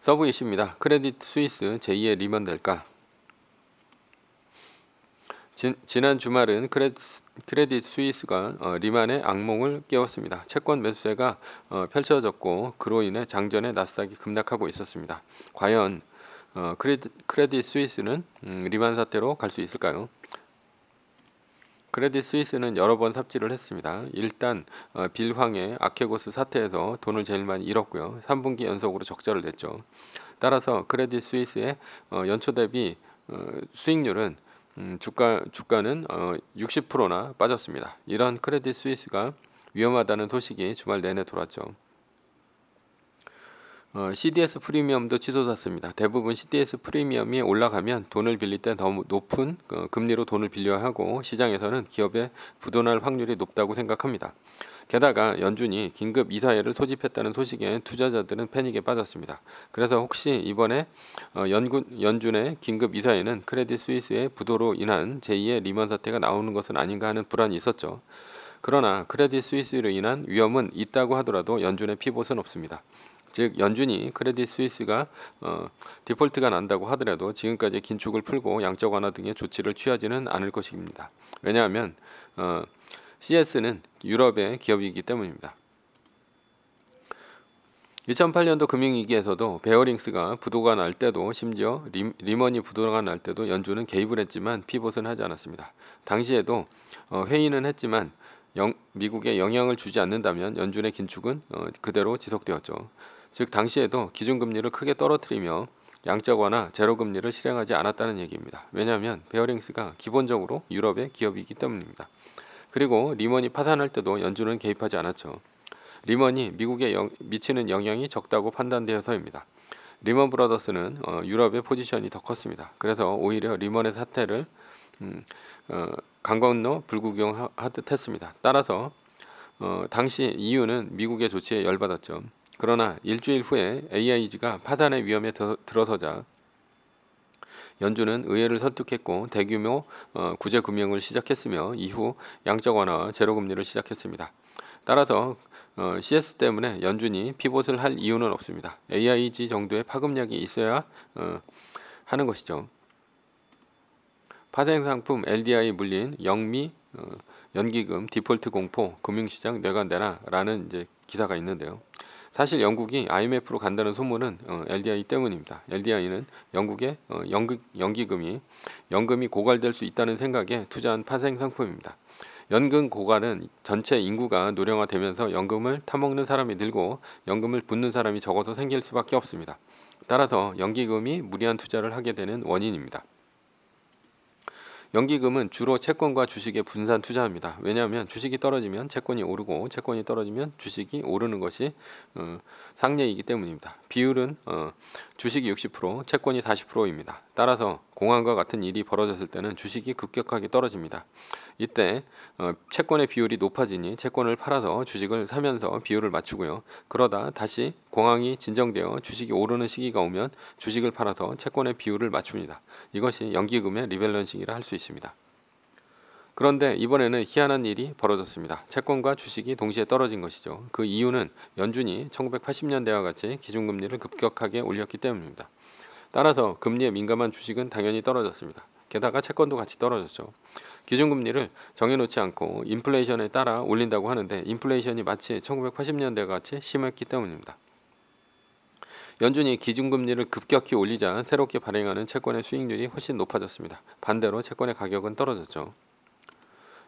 서브 이슈입니다. 크레딧 스위스 제2의 리먼 델까 지, 지난 주말은 크레, 크레딧 스위스가 어, 리만의 악몽을 깨웠습니다. 채권 매수세가 어, 펼쳐졌고 그로 인해 장전에 나스닥이 급락하고 있었습니다. 과연 어, 크레딧, 크레딧 스위스는 음, 리만 사태로 갈 수 있을까요? 크레딧 스위스는 여러 번 삽질을 했습니다. 일단 어, 빌황의 아케고스 사태에서 돈을 제일 많이 잃었고요. 3분기 연속으로 적자를 냈죠. 따라서 크레딧 스위스의 어, 연초 대비 어, 수익률은 음, 주가 주가는 60%나 빠졌습니다. 이런 크레딧 스위스가 위험하다는 소식이 주말 내내 돌았죠. 어, CDS 프리미엄도 치솟았습니다. 대부분 CDS 프리미엄이 올라가면 돈을 빌릴 때 너무 높은 어, 금리로 돈을 빌려야 하고 시장에서는 기업에 부도날 확률이 높다고 생각합니다. 게다가 연준이 긴급 이사회를 소집했다는 소식에 투자자들은 패닉에 빠졌습니다. 그래서 혹시 이번에 어, 연군, 연준의 긴급 이사회는 크레딧 스위스의 부도로 인한 제2의 리먼 사태가 나오는 것은 아닌가 하는 불안이 있었죠. 그러나 크레딧 스위스로 인한 위험은 있다고 하더라도 연준의 피봇은 없습니다. 즉 연준이 크레딧 스위스가 어, 디폴트가 난다고 하더라도 지금까지 긴축을 풀고 양적 완화 등의 조치를 취하지는 않을 것입니다. 왜냐하면 어, CS는 유럽의 기업이기 때문입니다. 2008년도 금융위기에서도 베어링스가 부도가 날 때도 심지어 리, 먼이 부도가 날 때도 연준은 개입을 했지만 피봇은 하지 않았습니다. 당시에도 어, 회의는 했지만 영, 미국에 영향을 주지 않는다면 연준의 긴축은 어, 그대로 지속되었죠. 즉 당시에도 기준금리를 크게 떨어뜨리며 양적완화 제로금리를 실행하지 않았다는 얘기입니다. 왜냐하면 베어링스가 기본적으로 유럽의 기업이기 때문입니다. 그리고 리먼이 파산할 때도 연준은 개입하지 않았죠. 리먼이 미국에 영, 미치는 영향이 적다고 판단되어서입니다. 리먼 브라더스는 어, 유럽의 포지션이 더 컸습니다. 그래서 오히려 리먼의 사태를 음, 어, 강건너 불구경하듯 했습니다. 따라서 어, 당시 이유는 미국의 조치에 열받았죠. 그러나 일주일 후에 AIG가 파산의 위험에 들어서자 연준은 의회를 설득했고 대규모 어, 구제 금융을 시작했으며 이후 양적 완화와 제로 금리를 시작했습니다. 따라서 어, CS 때문에 연준이 피봇을 할 이유는 없습니다. AIG 정도의 파급력이 있어야 어, 하는 것이죠. 파생상품 LDI 물린 영미 어, 연기금 디폴트 공포 금융시장 내관되나라는 이제 기사가 있는데요. 사실 영국이 IMF로 간다는 소문은 어, LDI 때문입니다. LDI는 영국의 어, 연기금이 연금이 고갈될 수 있다는 생각에 투자한 파생 상품입니다. 연금 고갈은 전체 인구가 노령화되면서 연금을 타먹는 사람이 늘고 연금을 붓는 사람이 적어서 생길 수밖에 없습니다. 따라서 연기금이 무리한 투자를 하게 되는 원인입니다. 연기금은 주로 채권과 주식에 분산 투자합니다. 왜냐하면 주식이 떨어지면 채권이 오르고 채권이 떨어지면 주식이 오르는 것이 어, 상례이기 때문입니다. 비율은 어, 주식이 60%, 채권이 40%입니다. 따라서 공황과 같은 일이 벌어졌을 때는 주식이 급격하게 떨어집니다. 이때 어, 채권의 비율이 높아지니 채권을 팔아서 주식을 사면서 비율을 맞추고요. 그러다 다시 공황이 진정되어 주식이 오르는 시기가 오면 주식을 팔아서 채권의 비율을 맞춥니다. 이것이 연기금의 리밸런싱이라 할 수 있습니다. 있습니다. 그런데 이번에는 희한한 일이 벌어졌습니다. 채권과 주식이 동시에 떨어진 것이죠. 그 이유는 연준이 1980년대와 같이 기준금리를 급격하게 올렸기 때문입니다. 따라서 금리에 민감한 주식은 당연히 떨어졌습니다. 게다가 채권도 같이 떨어졌죠. 기준금리를 정해놓지 않고 인플레이션에 따라 올린다고 하는데 인플레이션이 마치 1980년대 와 같이 심했기 때문입니다. 연준이 기준금리를 급격히 올리자 새롭게 발행하는 채권의 수익률이 훨씬 높아졌습니다. 반대로 채권의 가격은 떨어졌죠.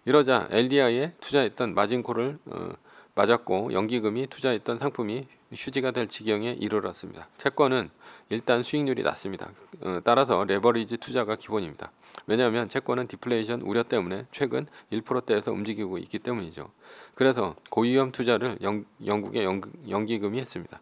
이러자 LDI에 투자했던 마진콜을 어, 맞았고 연기금이 투자했던 상품이 휴지가 될 지경에 이르렀습니다. 채권은 일단 수익률이 낮습니다. 어, 따라서 레버리지 투자가 기본입니다. 왜냐하면 채권은 디플레이션 우려 때문에 최근 1%대에서 움직이고 있기 때문이죠. 그래서 고위험 투자를 영, 국의 연, 연기금이 했습니다.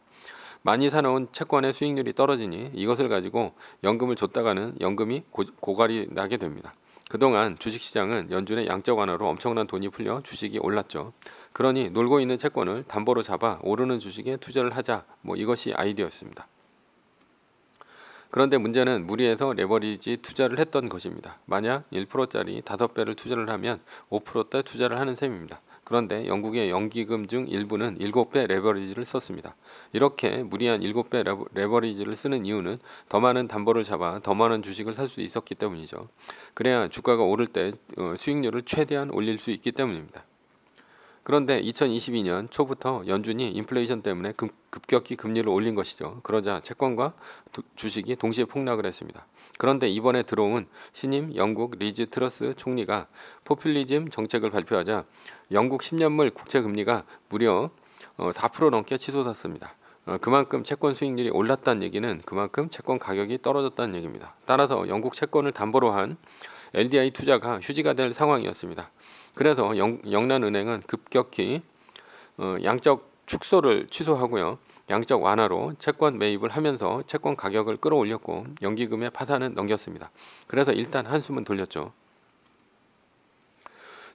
많이 사놓은 채권의 수익률이 떨어지니 이것을 가지고 연금을 줬다가는 연금이 고, 갈이 나게 됩니다. 그동안 주식시장은 연준의 양적 완화로 엄청난 돈이 풀려 주식이 올랐죠. 그러니 놀고 있는 채권을 담보로 잡아 오르는 주식에 투자를 하자 뭐 이것이 아이디어였습니다. 그런데 문제는 무리해서 레버리지 투자를 했던 것입니다. 만약 1%짜리 5배를 투자를 하면 5%대 투자를 하는 셈입니다. 그런데 영국의 연기금 중 일부는 7배 레버리지를 썼습니다. 이렇게 무리한 7배 레버, 레버리지를 쓰는 이유는 더 많은 담보를 잡아 더 많은 주식을 살 수 있었기 때문이죠. 그래야 주가가 오를 때 어, 수익률을 최대한 올릴 수 있기 때문입니다. 그런데 2022년 초부터 연준이 인플레이션 때문에 급, 격히 금리를 올린 것이죠. 그러자 채권과 도, 주식이 동시에 폭락을 했습니다. 그런데 이번에 들어온 신임 영국 리즈 트러스 총리가 포퓰리즘 정책을 발표하자 영국 10년물 국채 금리가 무려 4% 어, 넘게 치솟았습니다. 어, 그만큼 채권 수익률이 올랐다는 얘기는 그만큼 채권 가격이 떨어졌다는 얘기입니다. 따라서 영국 채권을 담보로 한 LDI 투자가 휴지가 될 상황이었습니다. 그래서 영, 란은행은 급격히 어, 양적 축소를 취소하고요. 양적 완화로 채권 매입을 하면서 채권 가격을 끌어올렸고 연기금의 파산은 넘겼습니다. 그래서 일단 한숨은 돌렸죠.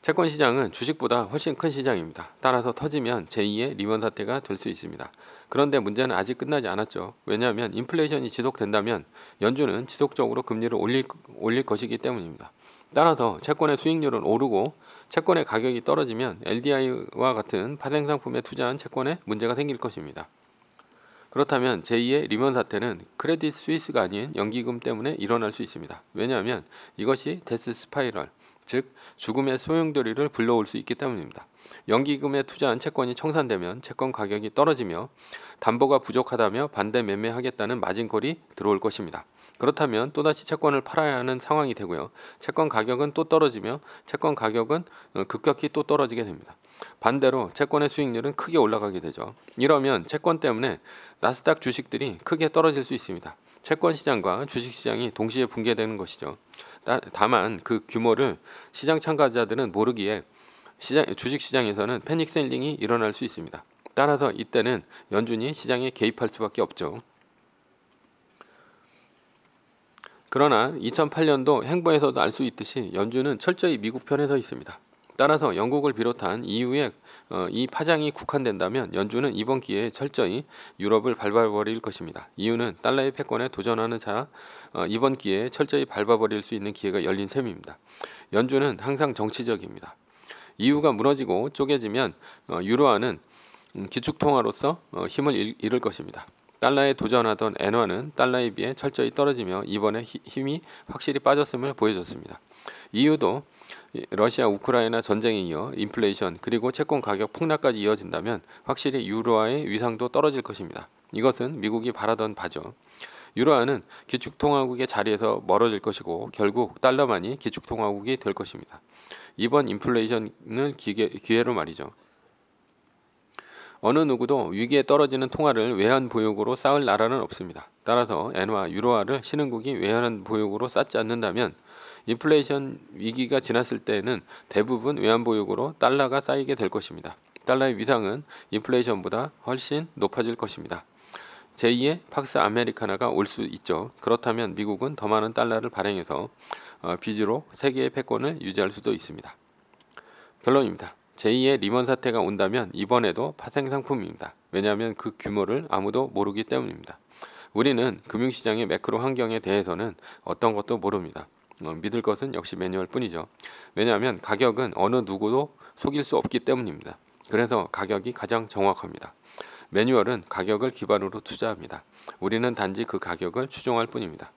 채권 시장은 주식보다 훨씬 큰 시장입니다. 따라서 터지면 제2의 리먼 사태가 될 수 있습니다. 그런데 문제는 아직 끝나지 않았죠. 왜냐하면 인플레이션이 지속된다면 연준은 지속적으로 금리를 올릴, 올릴 것이기 때문입니다. 따라서 채권의 수익률은 오르고 채권의 가격이 떨어지면 LDI와 같은 파생 상품에 투자한 채권에 문제가 생길 것입니다. 그렇다면 제2의 리먼 사태는 크레딧 스위스가 아닌 연기금 때문에 일어날 수 있습니다. 왜냐하면 이것이 데스 스파이럴, 즉 죽음의 소용돌이를 불러올 수 있기 때문입니다. 연기금에 투자한 채권이 청산되면 채권 가격이 떨어지며 담보가 부족하다며 반대 매매하겠다는 마진콜이 들어올 것입니다. 그렇다면 또다시 채권을 팔아야 하는 상황이 되고요. 채권 가격은 또 떨어지며 채권 가격은 어, 급격히 또 떨어지게 됩니다. 반대로 채권의 수익률은 크게 올라가게 되죠. 이러면 채권 때문에 나스닥 주식들이 크게 떨어질 수 있습니다. 채권 시장과 주식 시장이 동시에 붕괴되는 것이죠. 다만 그 규모를 시장 참가자들은 모르기에 시장, 주식시장에서는 패닉셀링이 일어날 수 있습니다. 따라서 이때는 연준이 시장에 개입할 수밖에 없죠. 그러나 2008년도 행보에서도 알 수 있듯이 연준은 철저히 미국 편에 서 있습니다. 따라서 영국을 비롯한 e u 에이 파장이 국한된다면 연준은 이번 기회에 철저히 유럽을 밟아버릴 것입니다. 이유는 달러의 패권에 도전하는 자 어, 이번 기회에 철저히 밟아버릴 수 있는 기회가 열린 셈입니다. 연준은 항상 정치적입니다. 이유가 무너지고 쪼개지면 어, 유로화는 음, 기축통화로서 어, 힘을 잃을 것입니다. 달러에 도전하던 엔화는 달러에 비해 철저히 떨어지며 이번에 힘이 확실히 빠졌음을 보여줬습니다. 이유도 러시아 우크라이나 전쟁에 이어 인플레이션 그리고 채권 가격 폭락까지 이어진다면 확실히 유로화의 위상도 떨어질 것입니다. 이것은 미국이 바라던 바죠. 유로화는 기축통화국의 자리에서 멀어질 것이고 결국 달러만이 기축통화국이 될 것입니다. 이번 인플레이션을 기계, 기회로 말이죠. 어느 누구도 위기에 떨어지는 통화를 외환 보유으로 쌓을 나라는 없습니다. 따라서 엔화, 유로화를 신흥국이 외환 보유으로 쌓지 않는다면 인플레이션 위기가 지났을 때에는 대부분 외환 보유으로 달러가 쌓이게 될 것입니다. 달러의 위상은 인플레이션보다 훨씬 높아질 것입니다. 제2의 팍스 아메리카나가 올 수 있죠. 그렇다면 미국은 더 많은 달러를 발행해서 어, 비지로 세계의 패권을 유지할 수도 있습니다. 결론입니다. 제2의 리먼 사태가 온다면 이번에도 파생 상품입니다. 왜냐하면 그 규모를 아무도 모르기 때문입니다. 우리는 금융시장의 매크로 환경에 대해서는 어떤 것도 모릅니다. 어, 믿을 것은 역시 매뉴얼 뿐이죠. 왜냐하면 가격은 어느 누구도 속일 수 없기 때문입니다. 그래서 가격이 가장 정확합니다. 매뉴얼은 가격을 기반으로 투자합니다. 우리는 단지 그 가격을 추종할 뿐입니다.